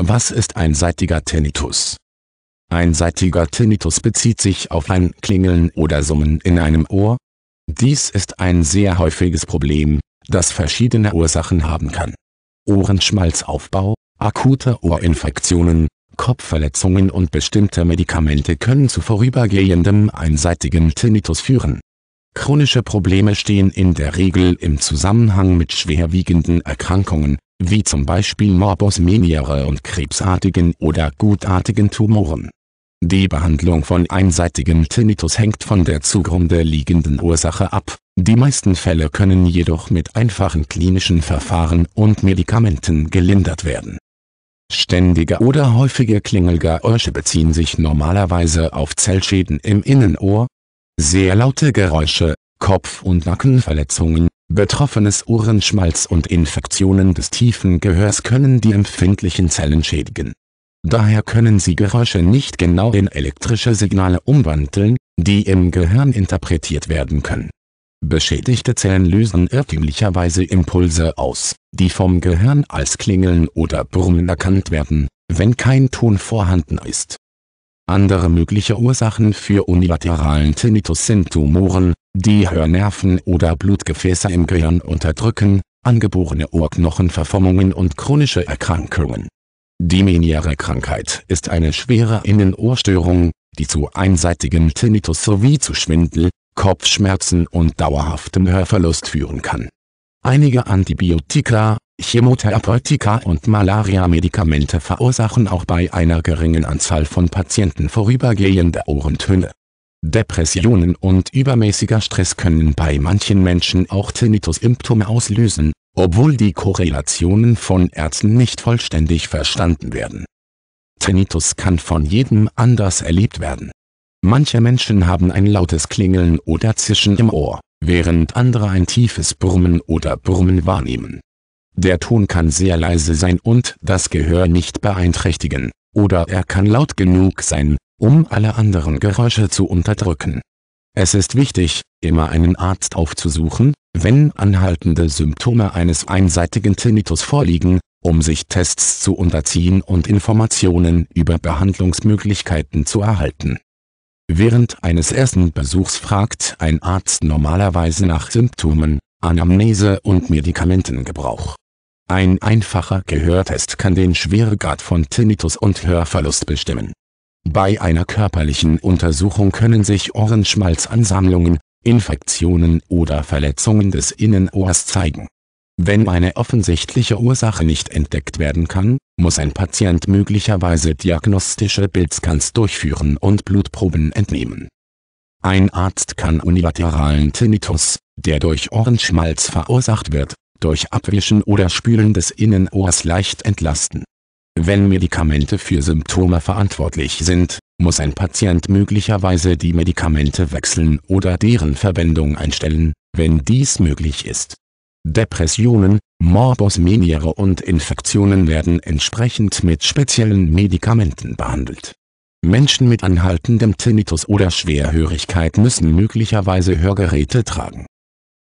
Was ist einseitiger Tinnitus? Einseitiger Tinnitus bezieht sich auf ein Klingeln oder Summen in einem Ohr. Dies ist ein sehr häufiges Problem, das verschiedene Ursachen haben kann. Ohrenschmalzaufbau, akute Ohrinfektionen, Kopfverletzungen und bestimmte Medikamente können zu vorübergehendem einseitigem Tinnitus führen. Chronische Probleme stehen in der Regel im Zusammenhang mit schwerwiegenden Erkrankungen, wie zum Beispiel Morbus Meniere und krebsartigen oder gutartigen Tumoren. Die Behandlung von einseitigem Tinnitus hängt von der zugrunde liegenden Ursache ab, die meisten Fälle können jedoch mit einfachen klinischen Verfahren und Medikamenten gelindert werden. Ständige oder häufige Klingelgeräusche beziehen sich normalerweise auf Zellschäden im Innenohr. Sehr laute Geräusche, Kopf- und Nackenverletzungen, Betroffenes Ohrenschmalz und Infektionen des tiefen Gehörs können die empfindlichen Zellen schädigen. Daher können sie Geräusche nicht genau in elektrische Signale umwandeln, die im Gehirn interpretiert werden können. Beschädigte Zellen lösen irrtümlicherweise Impulse aus, die vom Gehirn als Klingeln oder Brummen erkannt werden, wenn kein Ton vorhanden ist andere mögliche Ursachen für unilateralen Tinnitus sind Tumoren, die Hörnerven oder Blutgefäße im Gehirn unterdrücken, angeborene Ohrknochenverformungen und chronische Erkrankungen. Die meniere Krankheit ist eine schwere Innenohrstörung, die zu einseitigem Tinnitus sowie zu Schwindel, Kopfschmerzen und dauerhaftem Hörverlust führen kann. Einige Antibiotika, Chemotherapeutika und Malaria-Medikamente verursachen auch bei einer geringen Anzahl von Patienten vorübergehende Ohrentöne. Depressionen und übermäßiger Stress können bei manchen Menschen auch Tinnitus-Symptome auslösen, obwohl die Korrelationen von Ärzten nicht vollständig verstanden werden. Tinnitus kann von jedem anders erlebt werden. Manche Menschen haben ein lautes Klingeln oder Zischen im Ohr, während andere ein tiefes Brummen oder Brummen wahrnehmen. Der Ton kann sehr leise sein und das Gehör nicht beeinträchtigen, oder er kann laut genug sein, um alle anderen Geräusche zu unterdrücken. Es ist wichtig, immer einen Arzt aufzusuchen, wenn anhaltende Symptome eines einseitigen Tinnitus vorliegen, um sich Tests zu unterziehen und Informationen über Behandlungsmöglichkeiten zu erhalten. Während eines ersten Besuchs fragt ein Arzt normalerweise nach Symptomen, Anamnese und Medikamentengebrauch. Ein einfacher Gehörtest kann den Schweregrad von Tinnitus und Hörverlust bestimmen. Bei einer körperlichen Untersuchung können sich Ohrenschmalzansammlungen, Infektionen oder Verletzungen des Innenohrs zeigen. Wenn eine offensichtliche Ursache nicht entdeckt werden kann, muss ein Patient möglicherweise diagnostische Bildscans durchführen und Blutproben entnehmen. Ein Arzt kann unilateralen Tinnitus, der durch Ohrenschmalz verursacht wird, durch Abwischen oder Spülen des Innenohrs leicht entlasten. Wenn Medikamente für Symptome verantwortlich sind, muss ein Patient möglicherweise die Medikamente wechseln oder deren Verwendung einstellen, wenn dies möglich ist. Depressionen, Morbus Meniere und Infektionen werden entsprechend mit speziellen Medikamenten behandelt. Menschen mit anhaltendem Tinnitus oder Schwerhörigkeit müssen möglicherweise Hörgeräte tragen